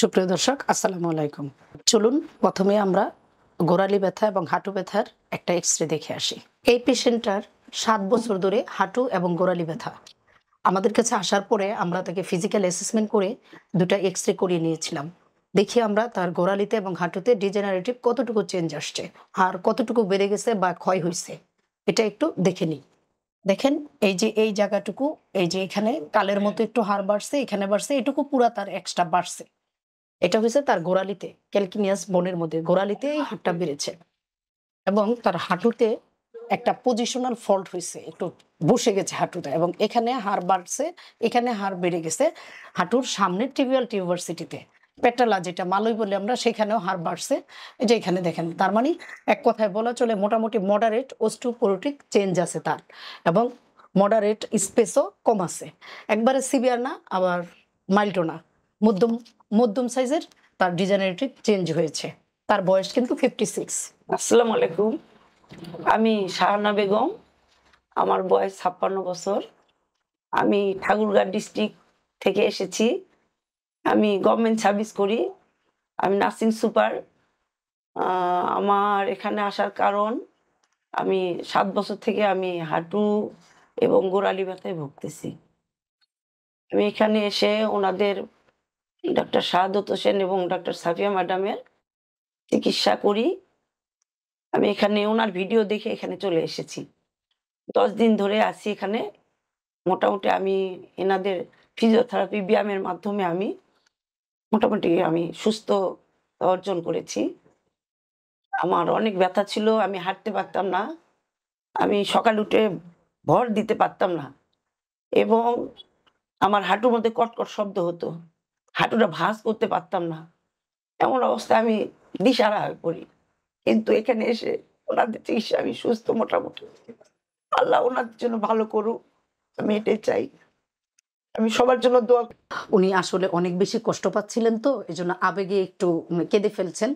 সুপ্রিয় দর্শক আসসালামু আলাইকুম চলুন প্রথমে আমরা গোড়ালি ব্যথা এবং হাঁটু ব্যথার একটা এক্স রে দেখে আসি এই পেশেন্টটার সাত বছর ধরে হাঁটু এবং গোড়ালি ব্যথা আমাদের কাছে আসার পরে আমরা তাকে ফিজিক্যাল অ্যাসেসমেন্ট করে দুটা এক্স রে করিয়ে নিয়েছিলাম দেখি আমরা তার গোড়ালিতে এবং হাঁটুতে ডিজেনারেটিভ কতটুকু চেঞ্জ আসছে আর কতটুকু বেড়ে গেছে বা ক্ষয় হয়েছে এটা একটু দেখে নিই দেখেন এই যে এই জায়গাটুকু এই যে এখানে কালের মতো একটু হার বাড়ছে এখানে বাড়ছে এটুকু পুরা তার এক্সট্রা বাড়ছে এটা হয়েছে তার গোড়ালিতে ক্যালকিনিয়াস বনের মধ্যে গোড়ালিতে এই হাটটা বেড়েছে এবং তার হাঁটুতে একটা পজিশনাল ফল্ট হয়েছে একটু বসে গেছে হাঁটুটা এবং এখানে হাড় বাড়ছে এখানে হাড় বেড়ে গেছে হাঁটুর সামনে টিবিয়াল টিউনিভার্সিটিতে পেটালা যেটা মালই বলে আমরা সেখানেও হার বাড়ছে যে এখানে দেখেন তার মানে এক কথায় বলা চলে মোটামুটি মডারেট ওস্টুপোরোটিক চেঞ্জ আছে তার এবং মডারেট স্পেসও কম আছে একবারে সিভিয়ার না আবার মাইল্ডও না মধ্যম মধ্যম সাইজের তার ডিজাইনারেটিভ চেঞ্জ হয়েছে তার বয়স কিন্তু ফিফটি সিক্স আসসালামু আলাইকুম আমি শাহানা বেগম আমার বয়স ছাপ্পান্ন বছর আমি ঠাকুরগাঁ ডিস্ট্রিক্ট থেকে এসেছি আমি গভর্নমেন্ট সার্ভিস করি আমি নার্সিং সুপার আমার এখানে আসার কারণ আমি সাত বছর থেকে আমি হাঁটু এবং গোড়ালি ব্যথায় ভুগতেছি আমি এখানে এসে ওনাদের ডক্টর শাহাদত হোসেন এবং ডক্টর সাফিয়া ম্যাডামের চিকিৎসা করি আমি এখানে ওনার ভিডিও দেখে এখানে চলে এসেছি দশ দিন ধরে আসি এখানে মোটামুটি আমি এনাদের ফিজিওথেরাপি ব্যায়ামের মাধ্যমে আমি মোটামুটি আমি সুস্থ অর্জন করেছি আমার অনেক ব্যথা ছিল আমি হাঁটতে পারতাম না আমি সকাল উঠে ভর দিতে পারতাম না এবং আমার হাঁটুর মধ্যে কটকট শব্দ হতো হাঁটুটা ভাঁজ করতে পারতাম না এমন অবস্থায় আমি দিশারা হয়ে পড়ি কিন্তু এখানে এসে ওনাদের চিকিৎসা আমি সুস্থ মোটামুটি আল্লাহ ওনাদের জন্য ভালো করুক আমি এটাই চাই আমি সবার জন্য দোয়া উনি আসলে অনেক বেশি কষ্ট পাচ্ছিলেন তো এই জন্য আবেগে একটু কেঁদে ফেলছেন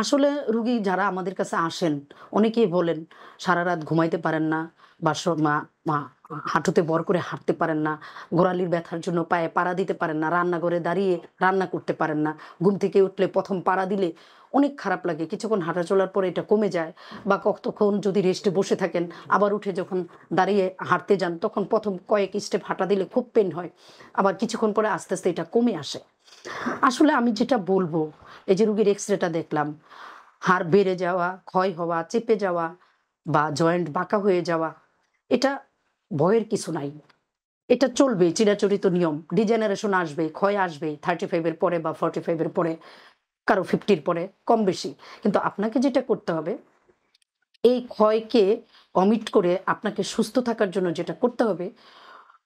আসলে রুগী যারা আমাদের কাছে আসেন অনেকেই বলেন সারা রাত ঘুমাইতে পারেন না বা হাঁটুতে বর করে হাঁটতে পারেন না গোড়ালির ব্যথার জন্য পায়ে পাড়া দিতে পারেন না রান্নাঘরে দাঁড়িয়ে রান্না করতে পারেন না ঘুম থেকে উঠলে প্রথম পাড়া দিলে অনেক খারাপ লাগে কিছুক্ষণ হাঁটা চলার পরে এটা কমে যায় বা কতক্ষণ যদি রেস্টে বসে থাকেন আবার উঠে যখন দাঁড়িয়ে হাঁটতে যান তখন প্রথম কয়েক স্টেপ হাঁটা দিলে খুব পেন হয় আবার কিছুক্ষণ পরে আস্তে আস্তে এটা কমে আসে আসলে আমি যেটা বলবো এই যে রুগীর এক্স রেটা দেখলাম হাড় বেড়ে যাওয়া ক্ষয় হওয়া চেপে যাওয়া বা জয়েন্ট বাঁকা হয়ে যাওয়া এটা ভয়ের কিছু নাই এটা চলবে চিরাচরিত নিয়ম ডিজেনারেশন আসবে ক্ষয় আসবে থার্টি ফাইভের পরে বা ফর্টি ফাইভের পরে কারো ফিফটির পরে কম বেশি কিন্তু আপনাকে যেটা করতে হবে এই ক্ষয়কে অমিট করে আপনাকে সুস্থ থাকার জন্য যেটা করতে হবে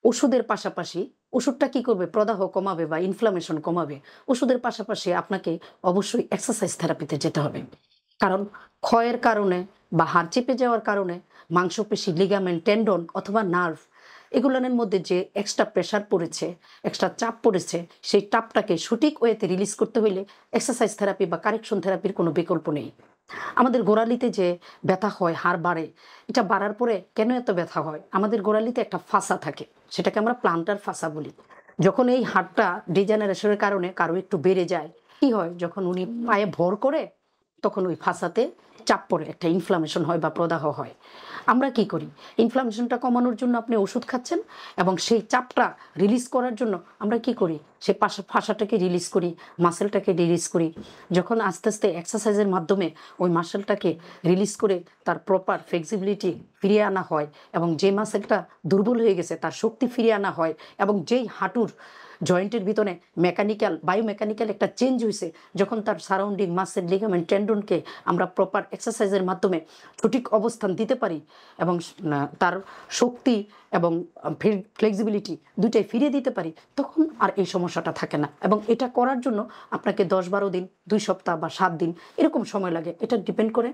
ওষুধের পাশাপাশি ওষুধটা কি করবে প্রদাহ কমাবে বা ইনফ্লামেশন কমাবে ওষুধের পাশাপাশি আপনাকে অবশ্যই এক্সারসাইজ থেরাপিতে যেতে হবে কারণ ক্ষয়ের কারণে বা হাড় চেপে যাওয়ার কারণে মাংসপেশি লিগামেন্ট টেন্ডন অথবা নার্ভ এগুলোর মধ্যে যে এক্সট্রা প্রেশার পড়েছে এক্সট্রা চাপ পড়েছে সেই চাপটাকে সঠিক ওয়েতে রিলিজ করতে হইলে এক্সারসাইজ থেরাপি বা কারেকশন থেরাপির কোনো বিকল্প নেই আমাদের গোড়ালিতে যে ব্যথা হয় হাড় বাড়ে এটা বাড়ার পরে কেন এত ব্যথা হয় আমাদের গোড়ালিতে একটা ফাঁসা থাকে সেটাকে আমরা প্লান্টার ফাঁসা বলি যখন এই হাড়টা ডিজেনারেশনের কারণে কারো একটু বেড়ে যায় কি হয় যখন উনি পায়ে ভর করে তখন ওই ফাঁসাতে চাপ পড়ে একটা ইনফ্লামেশন হয় বা প্রদাহ হয় আমরা কি করি ইনফ্লামেশনটা কমানোর জন্য আপনি ওষুধ খাচ্ছেন এবং সেই চাপটা রিলিজ করার জন্য আমরা কি করি সে পাশা ফাঁসাটাকে রিলিজ করি মাসেলটাকে রিলিজ করি যখন আস্তে আস্তে এক্সারসাইজের মাধ্যমে ওই মাসেলটাকে রিলিজ করে তার প্রপার ফ্লেক্সিবিলিটি ফিরিয়ে আনা হয় এবং যে মাসেলটা দুর্বল হয়ে গেছে তার শক্তি ফিরিয়ে আনা হয় এবং যেই হাঁটুর জয়েন্টের ভিতরে মেকানিক্যাল বায়োমেকানিক্যাল একটা চেঞ্জ হয়েছে যখন তার সারাউন্ডিং মাসের লিগামেন্ট টেন্ডনকে আমরা প্রপার এক্সারসাইজের মাধ্যমে সঠিক অবস্থান দিতে পারি এবং তার শক্তি এবং ফ্লেক্সিবিলিটি দুটাই ফিরিয়ে দিতে পারি তখন আর এই সমস্যা সমস্যাটা থাকে না এবং এটা করার জন্য আপনাকে দশ বারো দিন দুই সপ্তাহ বা সাত দিন এরকম সময় লাগে এটা ডিপেন্ড করে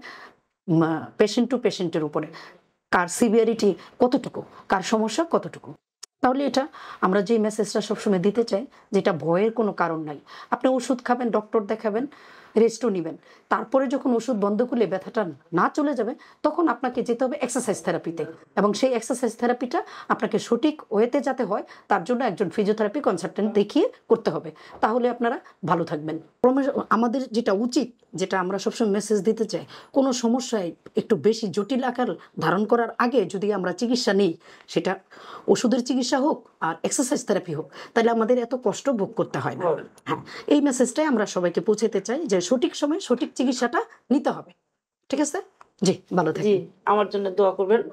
পেশেন্ট টু পেশেন্টের উপরে কার সিভিয়ারিটি কতটুকু কার সমস্যা কতটুকু তাহলে এটা আমরা যে মেসেজটা সবসময় দিতে চাই যেটা ভয়ের কোনো কারণ নাই আপনি ওষুধ খাবেন ডক্টর দেখাবেন রেস্টও নেবেন তারপরে যখন ওষুধ বন্ধ করলে ব্যথাটা না চলে যাবে তখন আপনাকে যেতে হবে এক্সারসাইজ থেরাপিতে এবং সেই এক্সারসাইজ থেরাপিটা আপনাকে সঠিক ওয়েতে যাতে হয় তার জন্য একজন ফিজিওথেরাপি কনসালটেন্ট দেখিয়ে করতে হবে তাহলে আপনারা ভালো থাকবেন আমাদের যেটা উচিত যেটা আমরা সবসময় মেসেজ দিতে চাই কোনো সমস্যায় একটু বেশি জটিল আকার ধারণ করার আগে যদি আমরা চিকিৎসা নিই সেটা ওষুধের চিকিৎসা হোক আর এক্সারসাইজ থেরাপি হোক তাহলে আমাদের এত কষ্ট ভোগ করতে হয় না হ্যাঁ এই মেসেজটাই আমরা সবাইকে পৌঁছাতে চাই যে সঠিক সময়ে সঠিক চিকিৎসাটা নিতে হবে ঠিক আছে জি ভালো থাকি আমার জন্য দোয়া করবেন